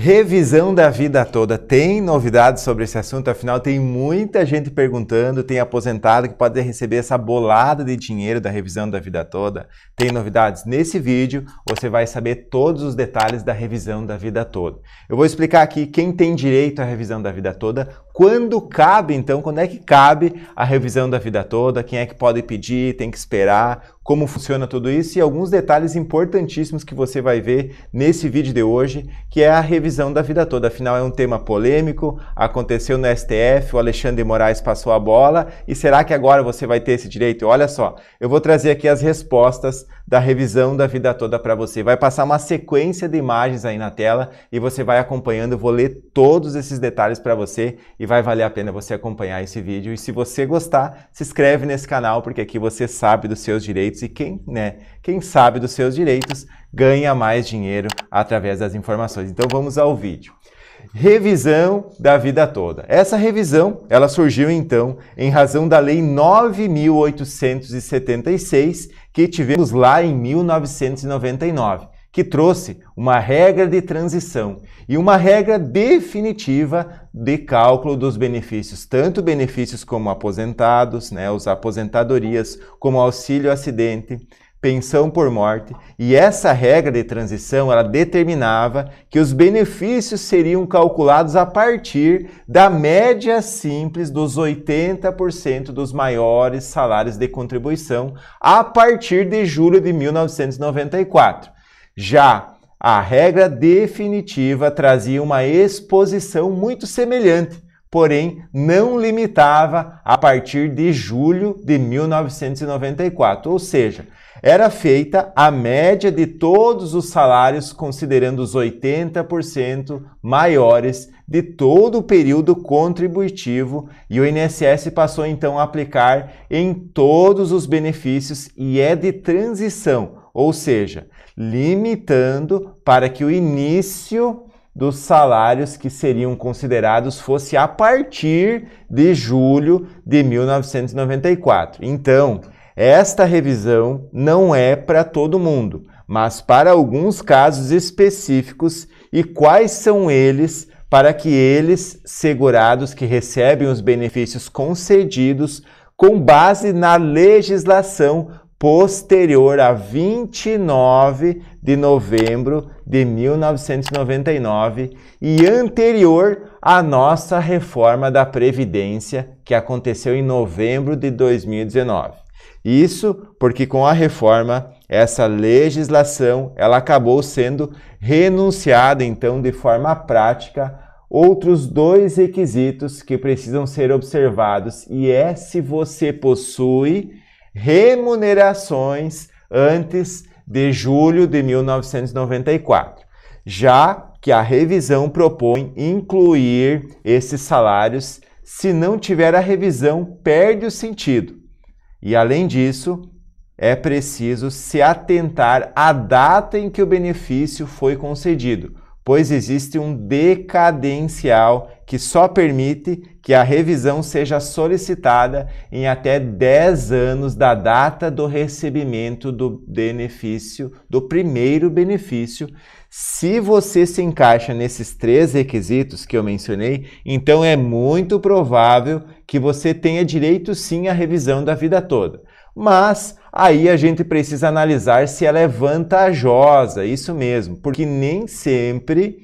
Revisão da vida toda. Tem novidades sobre esse assunto? Afinal, tem muita gente perguntando. Tem aposentado que pode receber essa bolada de dinheiro da revisão da vida toda. Tem novidades? Nesse vídeo você vai saber todos os detalhes da revisão da vida toda. Eu vou explicar aqui quem tem direito à revisão da vida toda, quando cabe, então, quando é que cabe a revisão da vida toda? Quem é que pode pedir? Tem que esperar? Como funciona tudo isso e alguns detalhes importantíssimos que você vai ver nesse vídeo de hoje, que é a revisão da vida toda. Afinal, é um tema polêmico, aconteceu no STF, o Alexandre Moraes passou a bola e será que agora você vai ter esse direito? Olha só, eu vou trazer aqui as respostas da revisão da vida toda para você. Vai passar uma sequência de imagens aí na tela e você vai acompanhando. Eu vou ler todos esses detalhes para você e vai valer a pena você acompanhar esse vídeo. E se você gostar, se inscreve nesse canal, porque aqui você sabe dos seus direitos e quem, né, quem sabe dos seus direitos ganha mais dinheiro através das informações. Então vamos ao vídeo. Revisão da vida toda. Essa revisão, ela surgiu então em razão da lei 9876 que tivemos lá em 1999 que trouxe uma regra de transição e uma regra definitiva de cálculo dos benefícios, tanto benefícios como aposentados, né, os aposentadorias, como auxílio acidente, pensão por morte, e essa regra de transição ela determinava que os benefícios seriam calculados a partir da média simples dos 80% dos maiores salários de contribuição a partir de julho de 1994. Já a regra definitiva trazia uma exposição muito semelhante, porém não limitava a partir de julho de 1994, ou seja, era feita a média de todos os salários, considerando os 80% maiores de todo o período contributivo, e o INSS passou então a aplicar em todos os benefícios e é de transição ou seja, limitando para que o início dos salários que seriam considerados fosse a partir de julho de 1994. Então, esta revisão não é para todo mundo, mas para alguns casos específicos e quais são eles para que eles, segurados que recebem os benefícios concedidos com base na legislação posterior a 29 de novembro de 1999 e anterior à nossa reforma da Previdência, que aconteceu em novembro de 2019. Isso porque com a reforma, essa legislação, ela acabou sendo renunciada, então, de forma prática, outros dois requisitos que precisam ser observados e é se você possui remunerações antes de julho de 1994, já que a revisão propõe incluir esses salários. Se não tiver a revisão, perde o sentido. E além disso, é preciso se atentar à data em que o benefício foi concedido pois existe um decadencial que só permite que a revisão seja solicitada em até 10 anos da data do recebimento do benefício, do primeiro benefício. Se você se encaixa nesses três requisitos que eu mencionei, então é muito provável que você tenha direito sim à revisão da vida toda mas aí a gente precisa analisar se ela é vantajosa, isso mesmo, porque nem sempre,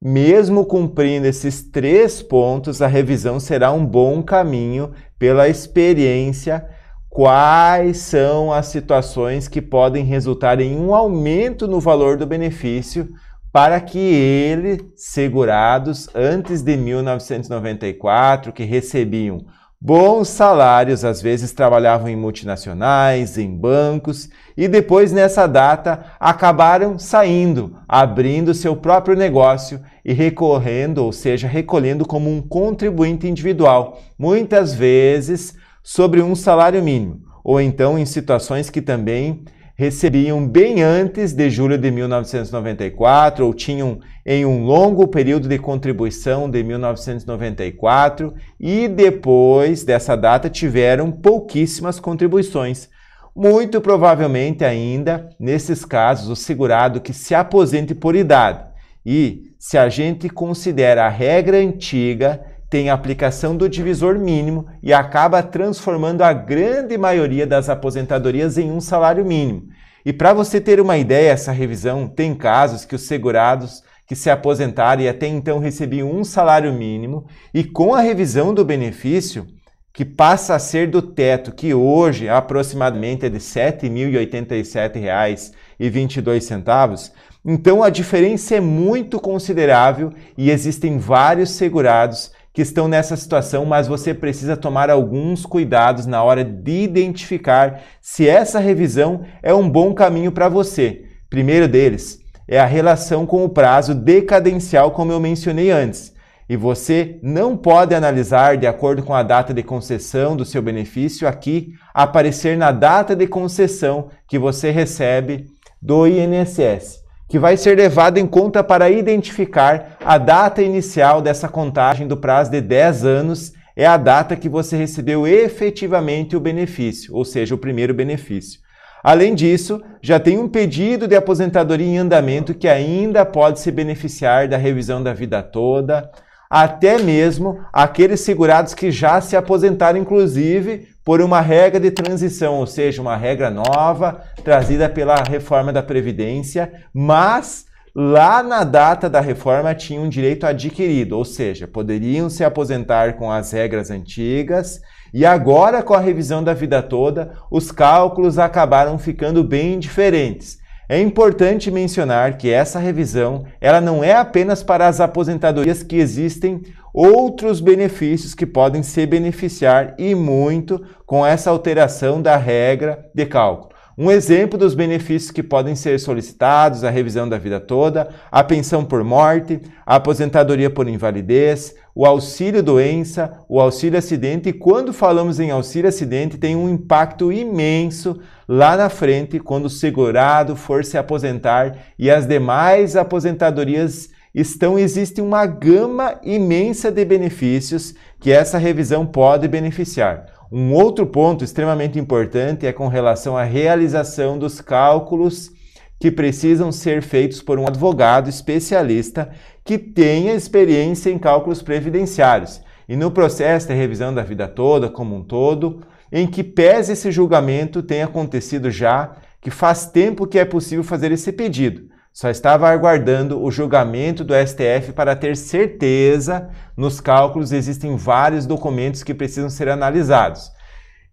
mesmo cumprindo esses três pontos, a revisão será um bom caminho pela experiência. Quais são as situações que podem resultar em um aumento no valor do benefício para que ele, segurados antes de 1994, que recebiam bons salários, às vezes trabalhavam em multinacionais, em bancos e depois nessa data acabaram saindo, abrindo seu próprio negócio e recorrendo, ou seja, recolhendo como um contribuinte individual, muitas vezes sobre um salário mínimo, ou então em situações que também recebiam bem antes de julho de 1994 ou tinham em um longo período de contribuição de 1994 e depois dessa data tiveram pouquíssimas contribuições. Muito provavelmente ainda, nesses casos, o segurado que se aposente por idade. E se a gente considera a regra antiga tem a aplicação do divisor mínimo e acaba transformando a grande maioria das aposentadorias em um salário mínimo. E para você ter uma ideia, essa revisão tem casos que os segurados que se aposentaram e até então recebiam um salário mínimo e com a revisão do benefício, que passa a ser do teto, que hoje aproximadamente é de R$ 7.087,22, então a diferença é muito considerável e existem vários segurados que estão nessa situação, mas você precisa tomar alguns cuidados na hora de identificar se essa revisão é um bom caminho para você. Primeiro deles é a relação com o prazo decadencial, como eu mencionei antes. E você não pode analisar, de acordo com a data de concessão do seu benefício, aqui aparecer na data de concessão que você recebe do INSS que vai ser levado em conta para identificar a data inicial dessa contagem do prazo de 10 anos é a data que você recebeu efetivamente o benefício, ou seja, o primeiro benefício. Além disso, já tem um pedido de aposentadoria em andamento que ainda pode se beneficiar da revisão da vida toda, até mesmo aqueles segurados que já se aposentaram, inclusive por uma regra de transição, ou seja, uma regra nova trazida pela reforma da Previdência, mas lá na data da reforma tinham um direito adquirido, ou seja, poderiam se aposentar com as regras antigas. E agora, com a revisão da vida toda, os cálculos acabaram ficando bem diferentes. É importante mencionar que essa revisão, ela não é apenas para as aposentadorias que existem outros benefícios que podem se beneficiar e muito com essa alteração da regra de cálculo. Um exemplo dos benefícios que podem ser solicitados: a revisão da vida toda, a pensão por morte, a aposentadoria por invalidez, o auxílio doença, o auxílio acidente. E quando falamos em auxílio acidente, tem um impacto imenso lá na frente quando o segurado for se aposentar e as demais aposentadorias estão existe uma gama imensa de benefícios que essa revisão pode beneficiar. Um outro ponto extremamente importante é com relação à realização dos cálculos que precisam ser feitos por um advogado especialista que tenha experiência em cálculos previdenciários. E no processo de revisão da vida toda, como um todo, em que pese esse julgamento tenha acontecido já, que faz tempo que é possível fazer esse pedido. Só estava aguardando o julgamento do STF para ter certeza. Nos cálculos existem vários documentos que precisam ser analisados.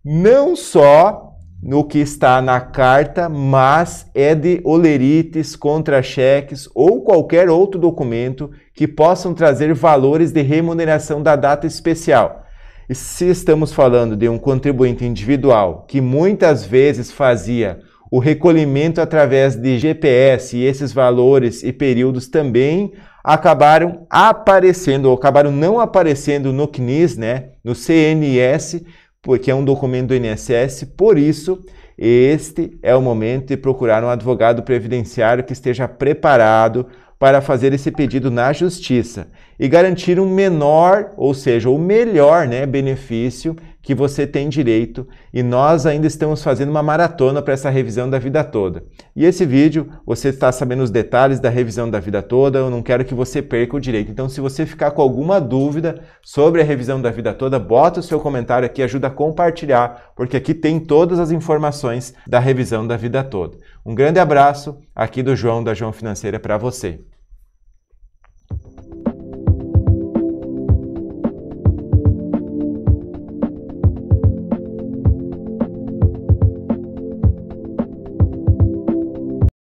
Não só no que está na carta, mas é de olerites, contra-cheques ou qualquer outro documento que possam trazer valores de remuneração da data especial. E se estamos falando de um contribuinte individual que muitas vezes fazia o recolhimento através de GPS e esses valores e períodos também acabaram aparecendo ou acabaram não aparecendo no CNIS, né, no CNS, porque é um documento do INSS. Por isso, este é o momento de procurar um advogado previdenciário que esteja preparado para fazer esse pedido na justiça e garantir um menor, ou seja, o melhor né, benefício que você tem direito. E nós ainda estamos fazendo uma maratona para essa revisão da vida toda. E esse vídeo, você está sabendo os detalhes da revisão da vida toda, eu não quero que você perca o direito. Então, se você ficar com alguma dúvida sobre a revisão da vida toda, bota o seu comentário aqui, ajuda a compartilhar, porque aqui tem todas as informações da revisão da vida toda. Um grande abraço aqui do João da João Financeira para você.